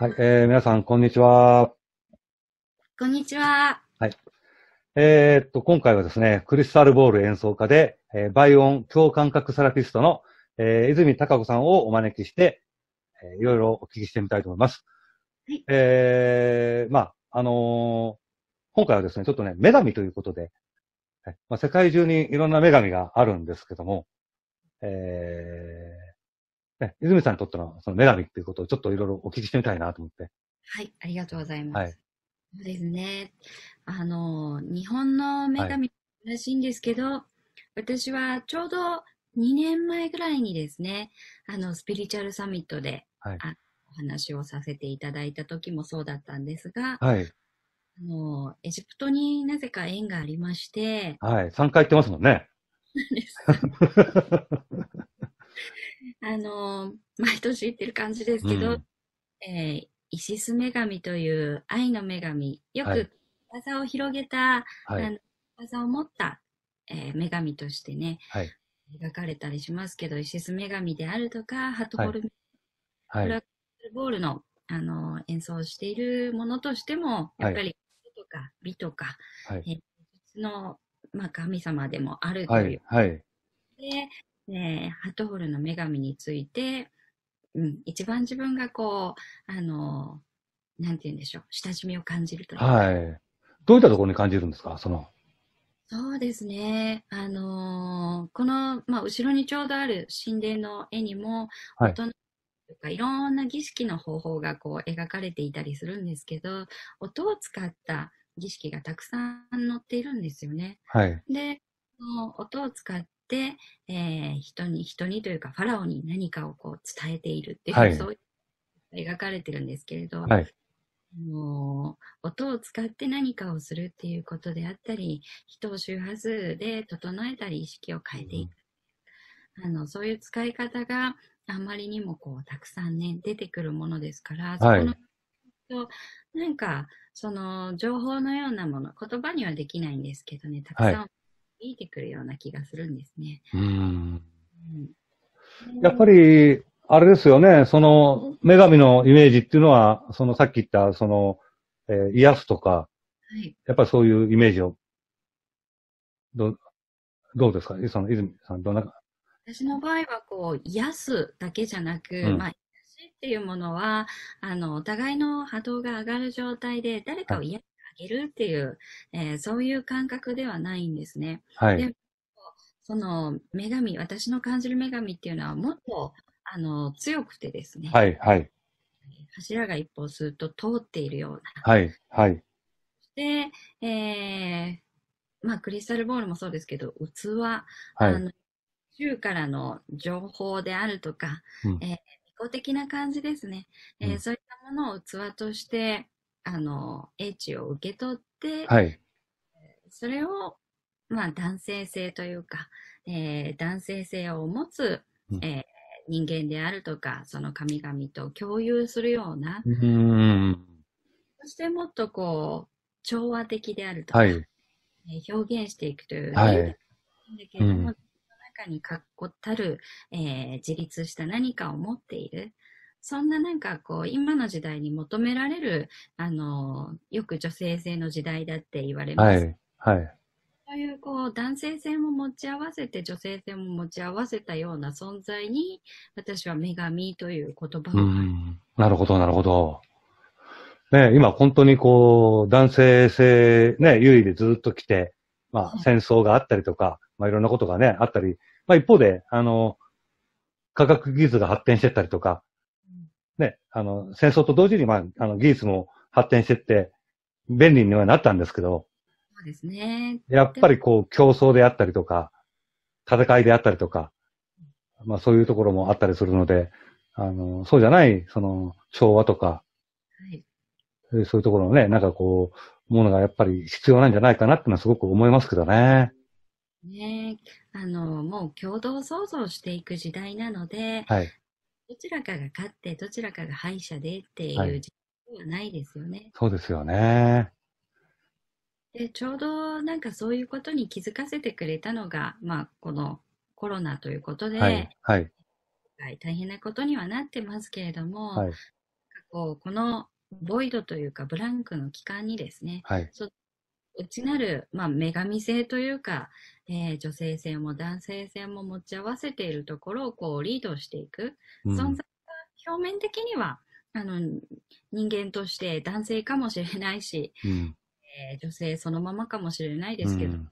はい、えー、皆さん、こんにちは。こんにちは。はい。えー、っと、今回はですね、クリスタルボール演奏家で、えー、バイオン共感覚セラピストの、えー、泉隆子さんをお招きして、えー、いろいろお聞きしてみたいと思います。はい、えー、まあ、あのー、今回はですね、ちょっとね、女神ということで、まあ、世界中にいろんな女神があるんですけども、えー、ね、泉さんにとってのその女神っていうことをちょっといろいろお聞きしてみたいなと思って。はい、ありがとうございます。はい、そうですね。あの、日本の女神らしいんですけど、はい、私はちょうど2年前ぐらいにですね、あの、スピリチュアルサミットで、はい、お話をさせていただいた時もそうだったんですが、はい。あの、エジプトになぜか縁がありまして、はい、3回行ってますもんね。なんです。あの、毎年言ってる感じですけど、うん、えー、イシス女神という愛の女神、よく技を広げた、はい、あの技を持った、えー、女神としてね、はい、描かれたりしますけど、イシス女神であるとか、ハトホルはい、ラックボールのあの演奏しているものとしても、やっぱりとか美とか、はい、えー、の、まあ、神様でもあるという。はいはい、でえー、ハトホルの女神について、うん、一番自分がこう、あのー、なんて言うんでしょう、親しみを感じるというか。はい。どういったところに感じるんですか、その。そうですね。あのー、この、まあ、後ろにちょうどある神殿の絵にも、はい、いろんな儀式の方法がこう描かれていたりするんですけど、音を使った儀式がたくさん載っているんですよね。はい、で、音を使っ、えー、人に人にというかファラオに何かをこう伝えているっていう、はい、そう描かれてるんですけれど、はい、もう音を使って何かをするっていうことであったり人を周波数で整えたり意識を変えていく、うん、あのそういう使い方があまりにもこうたくさんね出てくるものですから、そこのなんかその情報のようなもの言葉にはできないんですけどねたくさん、はい見えてくるような気がするんですね。うん、うん、やっぱり、あれですよね、その、女神のイメージっていうのは、そのさっき言った、その、えー、癒すとか、はい、やっぱりそういうイメージを、どどうですかその泉さん、どんな私の場合は、こう、癒すだけじゃなく、うん、まあ、癒しっていうものは、あの、お互いの波動が上がる状態で、誰かを癒すげるっていう、えー、そういう感覚ではないんですね。はい、でその女神、私の感じる女神っていうのはもっとあの強くてですね、はいはい、柱が一歩すると通っているような。はいはい、で、えーまあ、クリスタルボールもそうですけど、器、はい、あの宙からの情報であるとか、うん、えー、利己的な感じですね、えーそういったものを器として、あの、英知を受け取って、はい、それを、まあ、男性性というか、えー、男性性を持つ、えー、人間であるとか、その神々と共有するような、うん、そしてもっとこう、調和的であるとか、はい、表現していくという、はい、だけども、うん中に確固たる、えー、自立した何かを持っている、そんななんかこう、今の時代に求められる、あの、よく女性性の時代だって言われます。はい。はい。そういうこう、男性性も持ち合わせて女性性も持ち合わせたような存在に、私は女神という言葉を。うん。なるほど、なるほど。ね、今本当にこう、男性性、ね、優位でずっと来て、まあ、戦争があったりとか、まあ、いろんなことがね、あったり、まあ、一方で、あの、科学技術が発展してったりとか、ね、あの、戦争と同時に、まあ、あの、技術も発展してって、便利にはなったんですけど、そうですね。やっぱりこう、競争であったりとか、戦いであったりとか、まあそういうところもあったりするので、あの、そうじゃない、その、昭和とか、はい、そういうところのね、なんかこう、ものがやっぱり必要なんじゃないかなってのはすごく思いますけどね。ねあの、もう共同創造していく時代なので、はい、どちらかが勝ってどちらかが敗者でっていう時間ではないですよね、はい、そうですよねでちょうどなんかそういうことに気づかせてくれたのが、まあ、このコロナということで、はい、はい、大変なことにはなってますけれども、はい、こうこのボイドというかブランクの期間にですね、はい、そ内なる、まあ、女神性というか、えー、女性性も男性性も持ち合わせているところをこうリードしていく、うん、存在が表面的にはあの人間として男性かもしれないし、うん、えー、女性そのままかもしれないですけど、うん、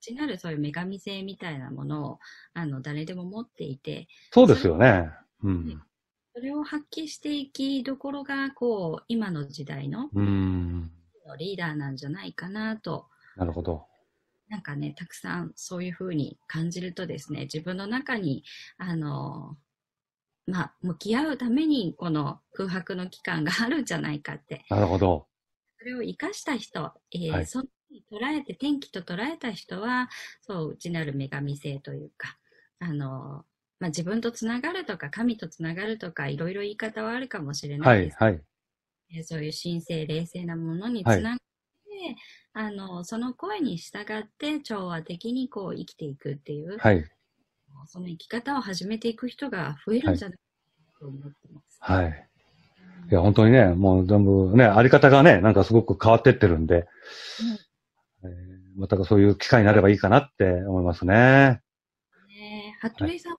内なるそういう女神性みたいなものをあの誰でも持っていてそうですよね。うん、それを発揮していきどころがこう今の時代の。のリーダーなんじゃないかなと。なるほど。なんかね、たくさんそういうふうに感じるとですね、自分の中に、あの、まあ、向き合うために、この空白の期間があるんじゃないかって。なるほど。それを生かした人、えーはい、その捉えて、天気と捉えた人は、そう、内なる女神性というか、あの、まあ、自分とつながるとか、神とつながるとか、いろいろ言い方はあるかもしれないですはいはいそういう神聖冷静なものにつながって、はい、あのその声に従って調和的にこう生きていくっていう、はい、その生き方を始めていく人が増えるんじゃないかと思ってます。はい、はいいや、本当にね、もう全部ね、あり方がね、なんかすごく変わってってるんで、うん、えー、またそういう機会になればいいかなって思いますね。ね服部さんは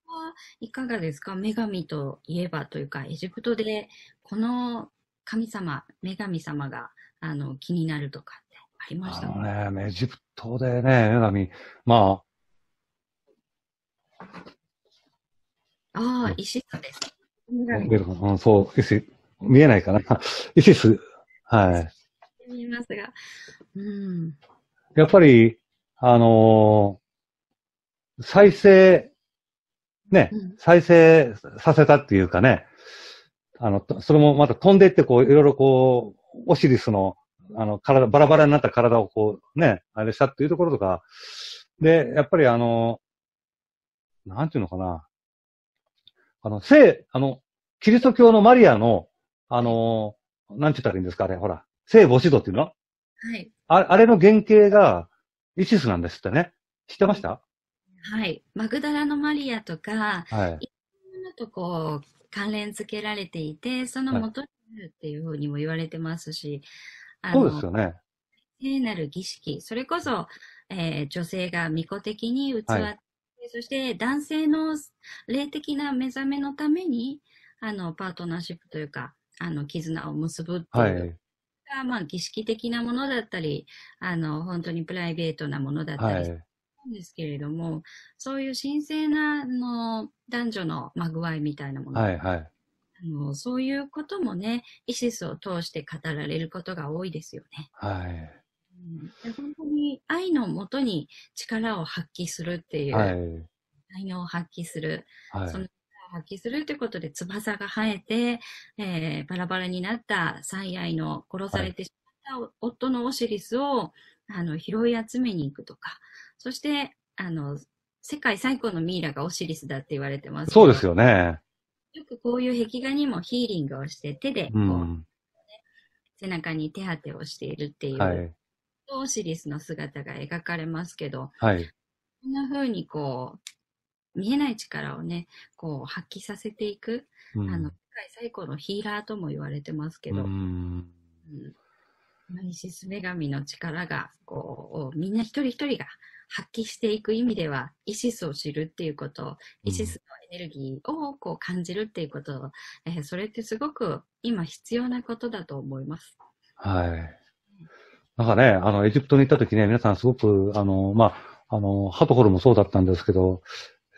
いかがですか、女神といえばというか、エジプトで、この神様、女神様が、あの、気になるとかってありましたあのね、エジプトでね、女神、まあ。ああ、イシスです。うん、そう、イシ、見えないかな。イシス、はい。見えますが。うん。やっぱり、あのー、再生、ね、再生させたっていうかね、あの、それもまた飛んでってこう、いろいろこう、オシリスの、あの、体、バラバラになった体をこう、ね、あれしたっていうところとか、で、やっぱりあの、なんていうのかな、あの、聖、あの、キリスト教のマリアの、あの、なんて言ったらいいんですか、あれ、ほら、聖母子度っていうのはい。ああれの原型が、イシスなんですってね。知ってましたはい。マグダラのマリアとか、はい。いろんなとこ関連付けられていて、その元になるっていうふうにも言われてますし、はい、そうですよね。聖なる儀式、それこそ、えー、女性が巫女的に器、はい、そして男性の霊的な目覚めのために、あの、パートナーシップというか、あの、絆を結ぶっていう。はい、まあ、儀式的なものだったり、あの、本当にプライベートなものだったり、はいんですけれども、そういう神聖なの男女の、ま具合みたいなもの、はいはい、あのそういうこともね、イシスを通して語られることが多いですよね。はい、うん、本当に愛のもとに力を発揮するっていう、はい、才能を発揮する、はい、その発揮するということで翼が生えて、えー、バラバラになった最愛の殺されてしまった夫のオシリスを、あの拾い集めに行くとか、そして、あの、世界最古のミイラがオシリスだって言われてます。そうですよね。よくこういう壁画にもヒーリングをして、手でこう、うん、背中に手当てをしているっていう、はい、オシリスの姿が描かれますけど、はい、こんな風にこう、見えない力をね、こう発揮させていく、うん、あの、世界最古のヒーラーとも言われてますけど、うん、うん、イシス女神の力が、こう、みんな一人一人が、発揮していく意味では、イシスを知るっていうこと、イシスのエネルギーをこう感じるっていうこと、えー、それってすごく今必要なことだと思います。はい。なんかね、あの、エジプトに行った時ね、皆さんすごく、あの、まあ、あの、ハトホルもそうだったんですけど、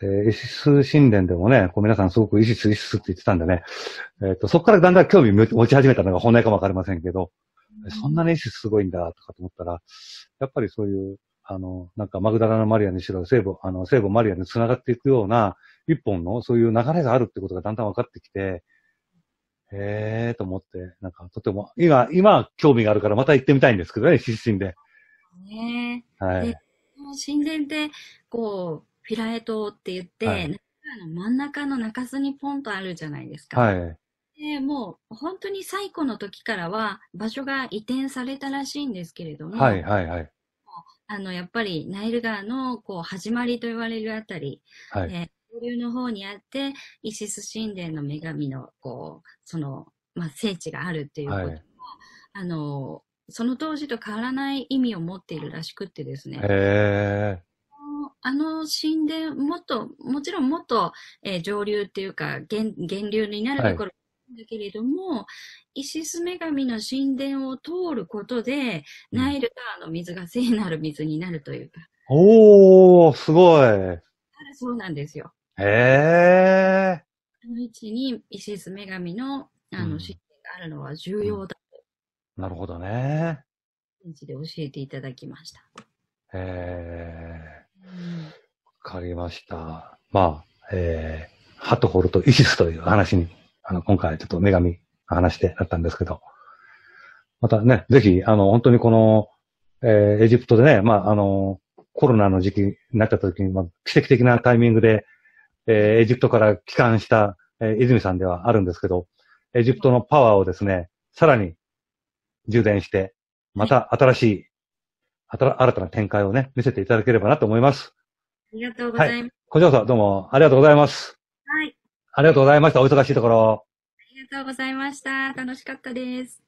えー、イシス神殿でもね、こう皆さんすごくイシスイシスって言ってたんでね、えっ、ー、と、そこからだんだん興味持ち始めたのが本音かもわかりませんけど、そんなにイシスすごいんだとかと思ったら、やっぱりそういう、あの、なんかマグダラのマリアにしろ、聖母、あの、聖母マリアに繋がっていくような、一本のそういう流れがあるってことがだんだん分かってきて、へえーと思って、なんかとても、今、今、興味があるからまた行ってみたいんですけどね、出身で。ねえ。はい。もう神殿て、こう、フィラエ島って言って、はい、真ん中の中州にポンとあるじゃないですか。はい。でもう本当に最古の時からは場所が移転されたらしいんですけれども、はいはいはい。あの、やっぱりナイル川のこう始まりと言われるあたり、はい、えー、上流の方にあって、イシス神殿の女神の、こう、その、まあ、聖地があるっていうことは、はい、あの、その当時と変わらない意味を持っているらしくってですね。へあの神殿、もっと、もちろんもっと、えー、上流っていうか、源源流になるところだけれども、イシス女神の神殿を通ることで、ナイル川の水が聖なる水になるというか。おー、すごい。そうなんですよ。へえ。ー。この位置にイシス女神のあの神殿があるのは重要だと、うん、なるほどね。現地で教えていただきました。へえ。ー。わ、うん、かりました。まあ、えー、ハトホルとイシスという話にあの、今回ちょっと女神話してだったんですけど、またね、ぜひ、あの、本当にこの、えー、エジプトでね、まあ、あの、コロナの時期になっちゃった時に、まあ、奇跡的なタイミングで、えー、エジプトから帰還した、えー、泉さんではあるんですけど、エジプトのパワーをですね、さらに充電して、また新しい、新たな展開をね、見せていただければなと思います。ありがとうございます。はい、小島さん、どうもありがとうございます。はい。ありがとうございました。お忙しいところ。ありがとうございました。楽しかったです。